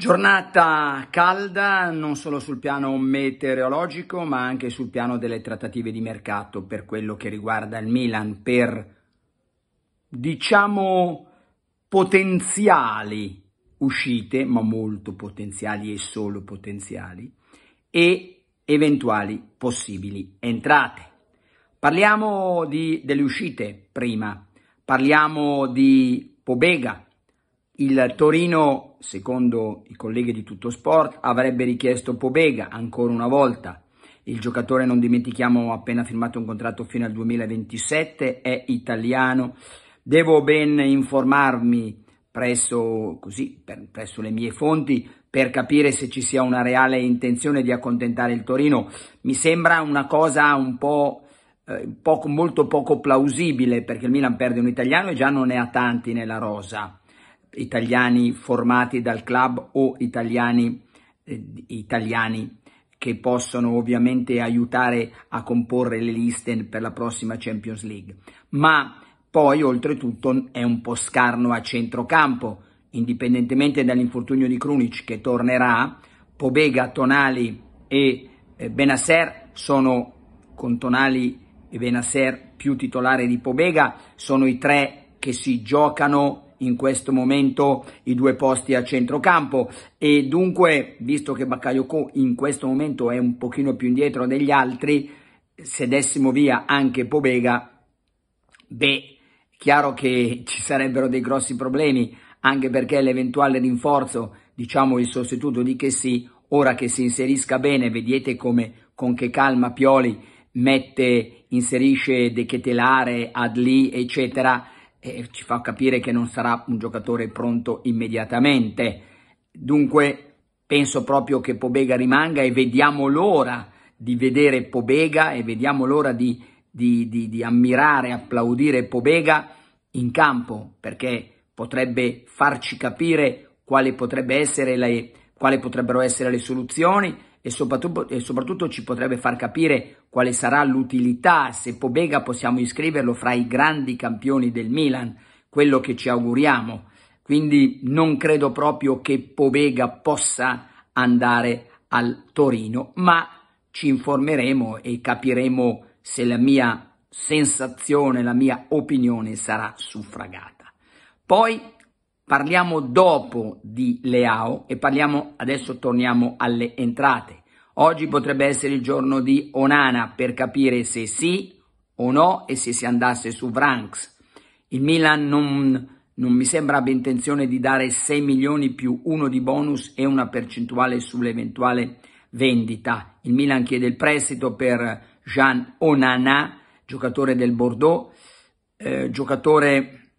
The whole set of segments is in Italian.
Giornata calda non solo sul piano meteorologico ma anche sul piano delle trattative di mercato per quello che riguarda il Milan per diciamo potenziali uscite, ma molto potenziali e solo potenziali, e eventuali possibili entrate. Parliamo di, delle uscite prima, parliamo di Pobega. Il Torino, secondo i colleghi di Tutto Sport, avrebbe richiesto Pobega ancora una volta. Il giocatore, non dimentichiamo, ha appena firmato un contratto fino al 2027, è italiano. Devo ben informarmi presso, così, per, presso le mie fonti per capire se ci sia una reale intenzione di accontentare il Torino. Mi sembra una cosa un po', eh, poco, molto poco plausibile perché il Milan perde un italiano e già non ne ha tanti nella rosa, italiani formati dal club o italiani, eh, italiani che possono ovviamente aiutare a comporre le liste per la prossima Champions League. Ma poi, oltretutto, è un po' scarno a centrocampo, indipendentemente dall'infortunio di Krunic che tornerà, Pobega, Tonali e eh, Benasser sono con Tonali e Benasser più titolare di Pobega, sono i tre che si giocano in questo momento i due posti a centrocampo e dunque visto che Bakayoko in questo momento è un pochino più indietro degli altri se dessimo via anche Pobega beh Chiaro che ci sarebbero dei grossi problemi, anche perché l'eventuale rinforzo, diciamo il sostituto di Chessy, ora che si inserisca bene, vedete come con che calma Pioli mette, inserisce De Chetelare, Adli, eccetera, e ci fa capire che non sarà un giocatore pronto immediatamente. Dunque penso proprio che Pobega rimanga e vediamo l'ora di vedere Pobega e vediamo l'ora di di, di, di ammirare, applaudire Pobega in campo, perché potrebbe farci capire quale potrebbe essere le, quali potrebbero essere le soluzioni e soprattutto, e soprattutto, ci potrebbe far capire quale sarà l'utilità se Pobega possiamo iscriverlo fra i grandi campioni del Milan, quello che ci auguriamo. Quindi non credo proprio che Pobega possa andare al Torino, ma ci informeremo e capiremo se la mia sensazione, la mia opinione sarà suffragata. Poi parliamo dopo di Leao e parliamo adesso torniamo alle entrate. Oggi potrebbe essere il giorno di Onana per capire se sì o no e se si andasse su Vranks. Il Milan non, non mi sembra abbia intenzione di dare 6 milioni più uno di bonus e una percentuale sull'eventuale vendita. Il Milan chiede il prestito per Jean Onana, giocatore del Bordeaux, eh, giocatore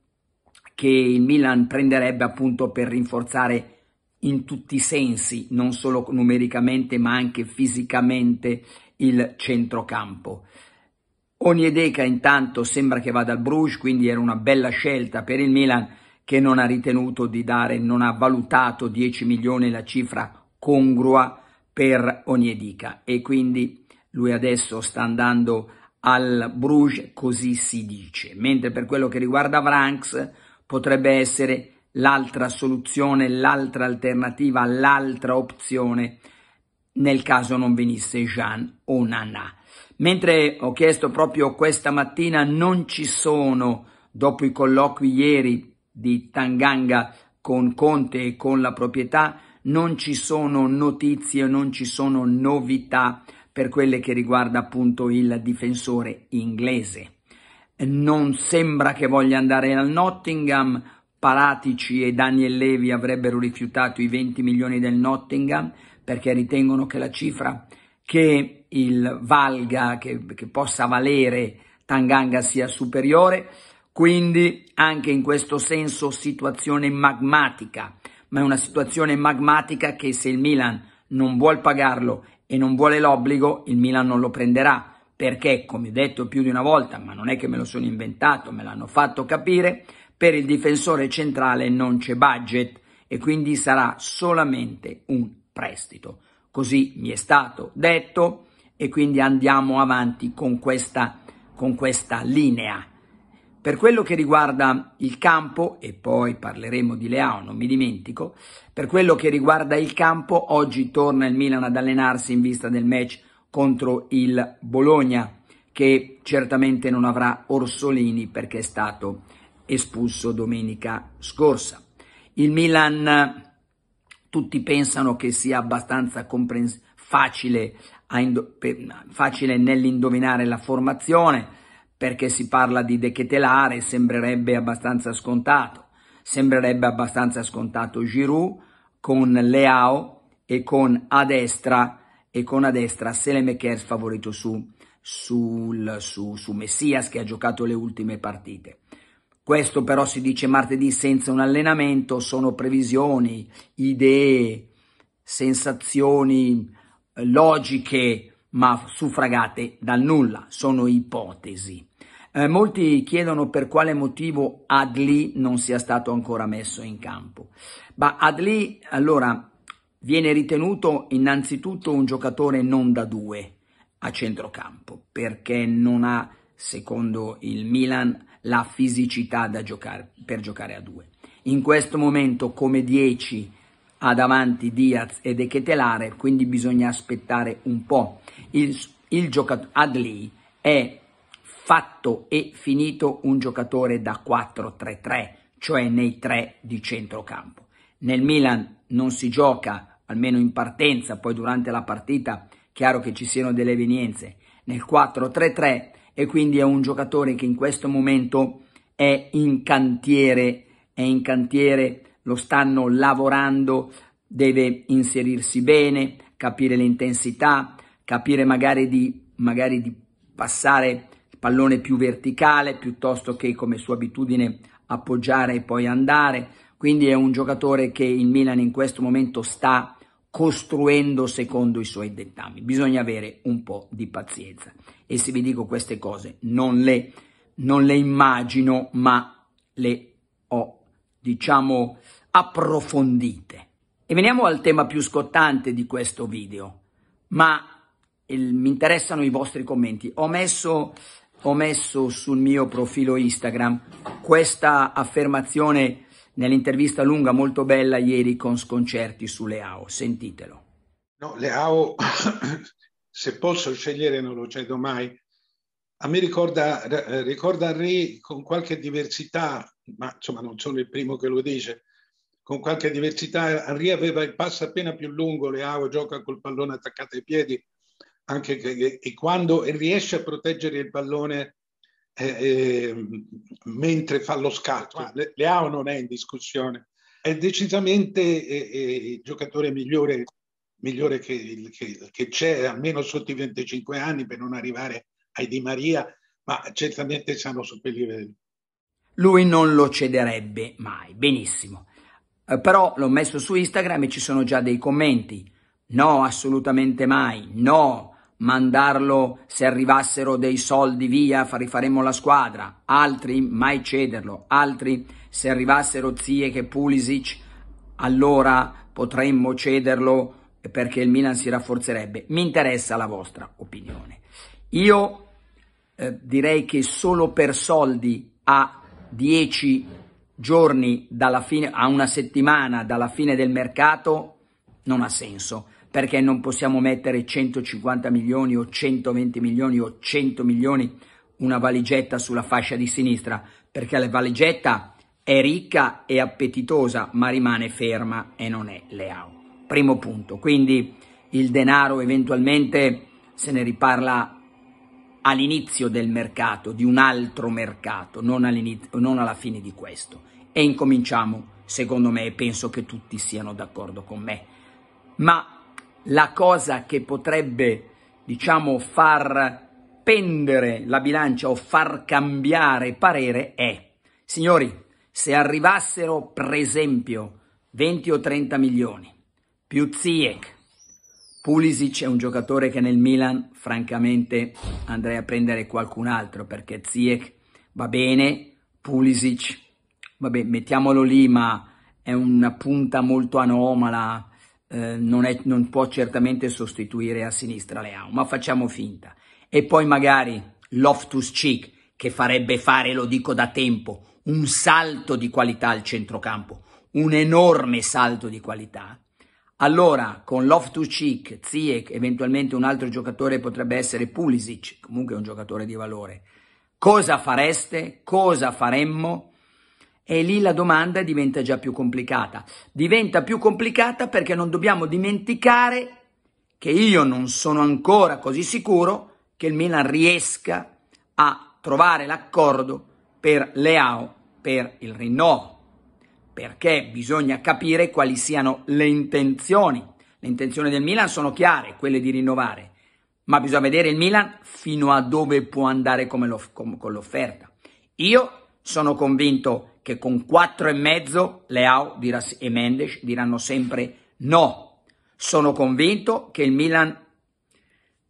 che il Milan prenderebbe appunto per rinforzare in tutti i sensi, non solo numericamente ma anche fisicamente il centrocampo. Oniedeka intanto sembra che vada al Bruges, quindi era una bella scelta per il Milan che non ha ritenuto di dare, non ha valutato 10 milioni la cifra congrua per Oniedika e quindi lui adesso sta andando al Bruges, così si dice. Mentre per quello che riguarda Vranks potrebbe essere l'altra soluzione, l'altra alternativa, l'altra opzione nel caso non venisse Jean o Nana. Mentre ho chiesto proprio questa mattina non ci sono, dopo i colloqui ieri di Tanganga con Conte e con la proprietà, non ci sono notizie, non ci sono novità per quelle che riguarda appunto il difensore inglese. Non sembra che voglia andare al Nottingham, Paratici e Daniel Levi avrebbero rifiutato i 20 milioni del Nottingham perché ritengono che la cifra che il valga, che, che possa valere Tanganga sia superiore, quindi anche in questo senso situazione magmatica, ma è una situazione magmatica che se il Milan non vuol pagarlo e non vuole l'obbligo, il Milan non lo prenderà perché, come detto più di una volta, ma non è che me lo sono inventato, me l'hanno fatto capire, per il difensore centrale non c'è budget e quindi sarà solamente un prestito. Così mi è stato detto e quindi andiamo avanti con questa, con questa linea. Per quello che riguarda il campo, e poi parleremo di Leao, non mi dimentico, per quello che riguarda il campo, oggi torna il Milan ad allenarsi in vista del match contro il Bologna, che certamente non avrà Orsolini perché è stato espulso domenica scorsa. Il Milan, tutti pensano che sia abbastanza facile, facile nell'indovinare la formazione, perché si parla di dechetelare, sembrerebbe abbastanza scontato. Sembrerebbe abbastanza scontato Giroud con Leao e con a destra, e con a destra Selemekers favorito su, sul, su, su Messias che ha giocato le ultime partite. Questo però si dice martedì senza un allenamento, sono previsioni, idee, sensazioni, eh, logiche, ma suffragate dal nulla, sono ipotesi. Eh, molti chiedono per quale motivo Adli non sia stato ancora messo in campo. Ma Adli, allora, viene ritenuto innanzitutto un giocatore non da due a centrocampo, perché non ha, secondo il Milan, la fisicità giocare, per giocare a due. In questo momento, come 10 ha davanti Diaz e De Ketelare, quindi bisogna aspettare un po'. Il, il giocatore Adli è fatto e finito un giocatore da 4-3-3, cioè nei tre di centrocampo. Nel Milan non si gioca, almeno in partenza, poi durante la partita, chiaro che ci siano delle evenienze, nel 4-3-3 e quindi è un giocatore che in questo momento è in cantiere, è in cantiere lo stanno lavorando, deve inserirsi bene, capire l'intensità, capire magari di, magari di passare il pallone più verticale piuttosto che come sua abitudine appoggiare e poi andare. Quindi è un giocatore che il Milan in questo momento sta costruendo secondo i suoi dettami. Bisogna avere un po' di pazienza. E se vi dico queste cose, non le, non le immagino, ma le ho, diciamo, approfondite. E veniamo al tema più scottante di questo video, ma il, mi interessano i vostri commenti. Ho messo, ho messo sul mio profilo Instagram questa affermazione nell'intervista lunga molto bella ieri con Sconcerti su Leao. Sentitelo. No, Leao, se posso scegliere non lo cedo mai. A me ricorda, eh, ricorda Re con qualche diversità, ma insomma non sono il primo che lo dice, con qualche diversità. Henry aveva il passo appena più lungo, Leao gioca col pallone attaccato ai piedi, anche che, e quando riesce a proteggere il pallone eh, eh, mentre fa lo scatto. Le, Leao non è in discussione, è decisamente eh, eh il giocatore migliore, migliore che, che, che, c'è, almeno sotto i 25 anni, per non arrivare ai Di Maria, ma certamente siamo su quel livello. Lui non lo cederebbe mai, benissimo. Eh, però l'ho messo su Instagram e ci sono già dei commenti. No, assolutamente mai, no, mandarlo se arrivassero dei soldi via, rifaremmo la squadra, altri mai cederlo, altri se arrivassero zie che Pulisic allora potremmo cederlo perché il Milan si rafforzerebbe. Mi interessa la vostra opinione. Io eh, direi che solo per soldi a 10 giorni dalla fine, a una settimana dalla fine del mercato non ha senso perché non possiamo mettere 150 milioni o 120 milioni o 100 milioni una valigetta sulla fascia di sinistra perché la valigetta è ricca e appetitosa ma rimane ferma e non è leao. Primo punto, quindi il denaro eventualmente se ne riparla all'inizio del mercato, di un altro mercato, non, non alla fine di questo. E incominciamo, secondo me, e penso che tutti siano d'accordo con me. Ma la cosa che potrebbe, diciamo, far pendere la bilancia o far cambiare parere è, signori, se arrivassero per esempio 20 o 30 milioni più ZIEC Pulisic è un giocatore che nel Milan francamente andrei a prendere qualcun altro perché Ziyech va bene, Pulisic, vabbè mettiamolo lì ma è una punta molto anomala, eh, non, è, non può certamente sostituire a sinistra Leao, ma facciamo finta. E poi magari Loftus-Cheek che farebbe fare, lo dico da tempo, un salto di qualità al centrocampo, un enorme salto di qualità allora, con to cheek Ziyech, eventualmente un altro giocatore potrebbe essere Pulisic, comunque è un giocatore di valore. Cosa fareste? Cosa faremmo? E lì la domanda diventa già più complicata. Diventa più complicata perché non dobbiamo dimenticare che io non sono ancora così sicuro che il Milan riesca a trovare l'accordo per Leao per il rinnovo perché bisogna capire quali siano le intenzioni. Le intenzioni del Milan sono chiare, quelle di rinnovare, ma bisogna vedere il Milan fino a dove può andare lo, com, con l'offerta. Io sono convinto che con 4,5 Leao e Mendes diranno sempre no. Sono convinto che il Milan,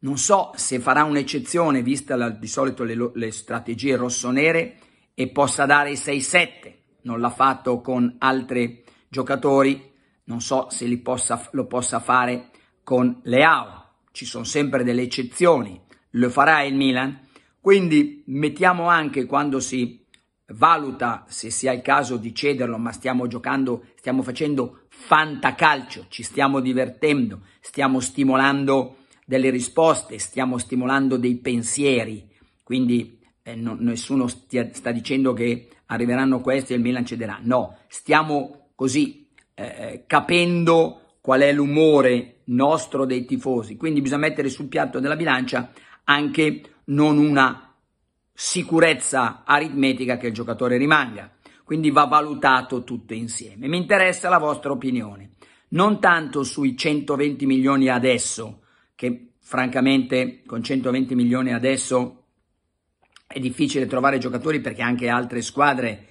non so se farà un'eccezione, vista la, di solito le, le strategie rossonere, e possa dare 6-7 non l'ha fatto con altri giocatori, non so se li possa, lo possa fare con Leao, ci sono sempre delle eccezioni, lo farà il Milan, quindi mettiamo anche quando si valuta se sia il caso di cederlo, ma stiamo giocando, stiamo facendo fantacalcio, ci stiamo divertendo, stiamo stimolando delle risposte, stiamo stimolando dei pensieri, quindi eh, no, nessuno stia, sta dicendo che arriveranno questi e il Milan cederà. No, stiamo così eh, eh, capendo qual è l'umore nostro dei tifosi, quindi bisogna mettere sul piatto della bilancia anche non una sicurezza aritmetica che il giocatore rimanga. Quindi va valutato tutto insieme. Mi interessa la vostra opinione, non tanto sui 120 milioni adesso, che francamente con 120 milioni adesso è difficile trovare giocatori perché anche altre squadre,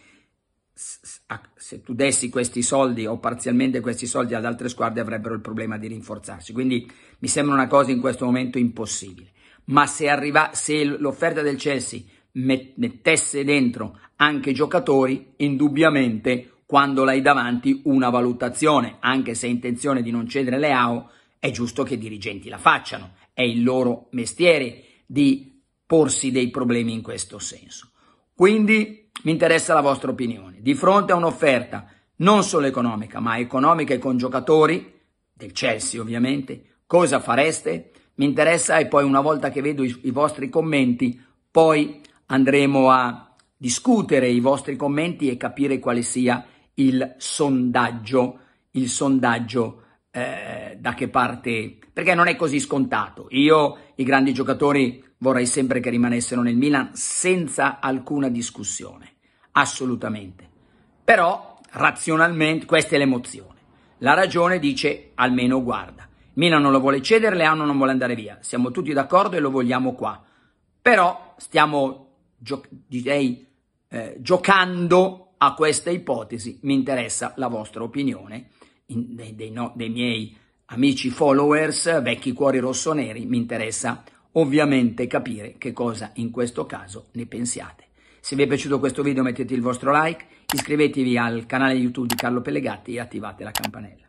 se tu dessi questi soldi o parzialmente questi soldi ad altre squadre, avrebbero il problema di rinforzarsi. Quindi mi sembra una cosa in questo momento impossibile. Ma se, arriva, se l'offerta del Chelsea mettesse dentro anche giocatori, indubbiamente quando l'hai davanti una valutazione, anche se hai intenzione di non cedere le AO, è giusto che i dirigenti la facciano, è il loro mestiere di porsi dei problemi in questo senso. Quindi mi interessa la vostra opinione. Di fronte a un'offerta non solo economica, ma economica e con giocatori, del Chelsea ovviamente, cosa fareste? Mi interessa e poi una volta che vedo i, i vostri commenti, poi andremo a discutere i vostri commenti e capire quale sia il sondaggio, il sondaggio eh, da che parte, perché non è così scontato. Io i grandi giocatori vorrei sempre che rimanessero nel Milan senza alcuna discussione, assolutamente. Però razionalmente questa è l'emozione. La ragione dice almeno guarda, Milan non lo vuole cedere, Leano non vuole andare via, siamo tutti d'accordo e lo vogliamo qua. Però stiamo, gio direi, eh, giocando a questa ipotesi, mi interessa la vostra opinione in, dei, dei, no, dei miei amici followers, vecchi cuori rossoneri, mi interessa ovviamente capire che cosa in questo caso ne pensiate. Se vi è piaciuto questo video mettete il vostro like, iscrivetevi al canale YouTube di Carlo Pellegatti e attivate la campanella.